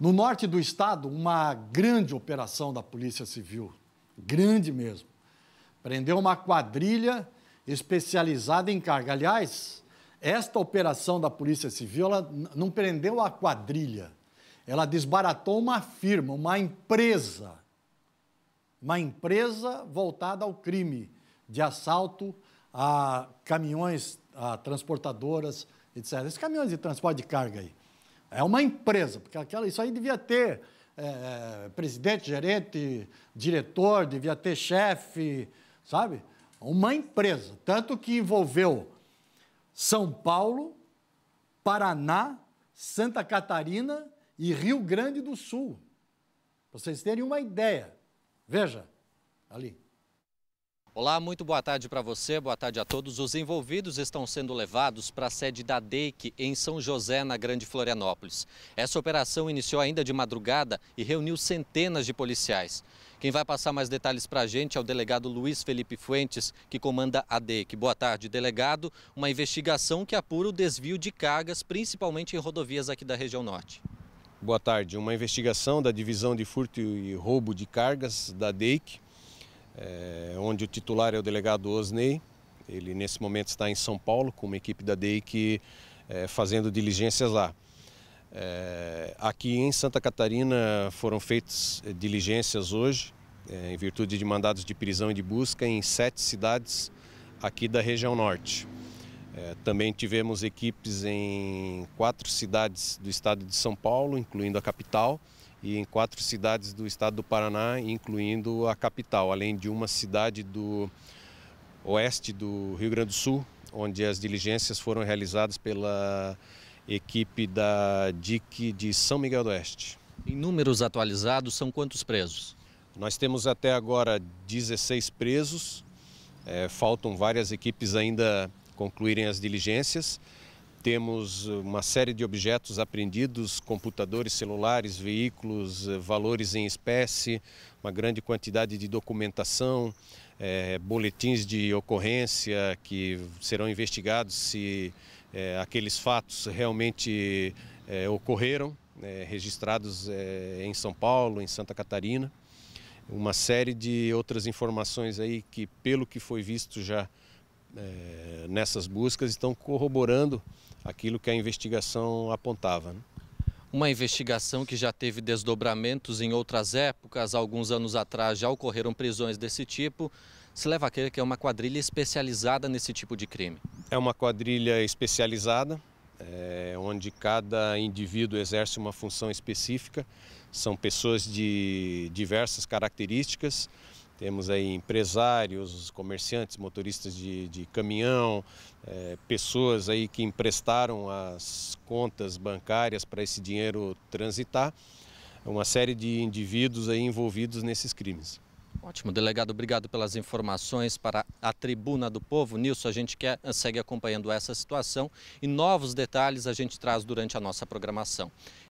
No norte do estado, uma grande operação da Polícia Civil, grande mesmo. Prendeu uma quadrilha especializada em carga. Aliás, esta operação da Polícia Civil ela não prendeu a quadrilha, ela desbaratou uma firma, uma empresa. Uma empresa voltada ao crime de assalto a caminhões, a transportadoras, etc. Esses caminhões de transporte de carga aí. É uma empresa, porque aquela, isso aí devia ter é, é, presidente, gerente, diretor, devia ter chefe, sabe? Uma empresa. Tanto que envolveu São Paulo, Paraná, Santa Catarina e Rio Grande do Sul. Pra vocês terem uma ideia. Veja, ali. Olá, muito boa tarde para você, boa tarde a todos. Os envolvidos estão sendo levados para a sede da DEIC em São José, na Grande Florianópolis. Essa operação iniciou ainda de madrugada e reuniu centenas de policiais. Quem vai passar mais detalhes para a gente é o delegado Luiz Felipe Fuentes, que comanda a DEIC. Boa tarde, delegado. Uma investigação que apura o desvio de cargas, principalmente em rodovias aqui da região norte. Boa tarde. Uma investigação da Divisão de Furto e Roubo de Cargas da DEIC é, onde o titular é o delegado Osney. Ele, nesse momento, está em São Paulo com uma equipe da DEIC é, fazendo diligências lá. É, aqui em Santa Catarina foram feitas é, diligências hoje, é, em virtude de mandados de prisão e de busca, em sete cidades aqui da região norte. É, também tivemos equipes em quatro cidades do estado de São Paulo, incluindo a capital, e em quatro cidades do estado do Paraná, incluindo a capital, além de uma cidade do oeste do Rio Grande do Sul, onde as diligências foram realizadas pela equipe da DIC de São Miguel do Oeste. Em números atualizados, são quantos presos? Nós temos até agora 16 presos, é, faltam várias equipes ainda concluírem as diligências temos uma série de objetos apreendidos, computadores, celulares, veículos, eh, valores em espécie, uma grande quantidade de documentação, é, boletins de ocorrência que serão investigados se é, aqueles fatos realmente é, ocorreram, né, registrados em São Paulo, em Santa Catarina. Uma série de outras informações aí que, pelo que foi visto já é, nessas buscas estão corroborando aquilo que a investigação apontava. Né? Uma investigação que já teve desdobramentos em outras épocas, alguns anos atrás já ocorreram prisões desse tipo, se leva a crer que é uma quadrilha especializada nesse tipo de crime. É uma quadrilha especializada, é, onde cada indivíduo exerce uma função específica, são pessoas de diversas características, temos aí empresários, comerciantes, motoristas de, de caminhão, é, pessoas aí que emprestaram as contas bancárias para esse dinheiro transitar. É uma série de indivíduos aí envolvidos nesses crimes. Ótimo, delegado, obrigado pelas informações para a Tribuna do Povo. Nilson, a gente quer, segue acompanhando essa situação e novos detalhes a gente traz durante a nossa programação.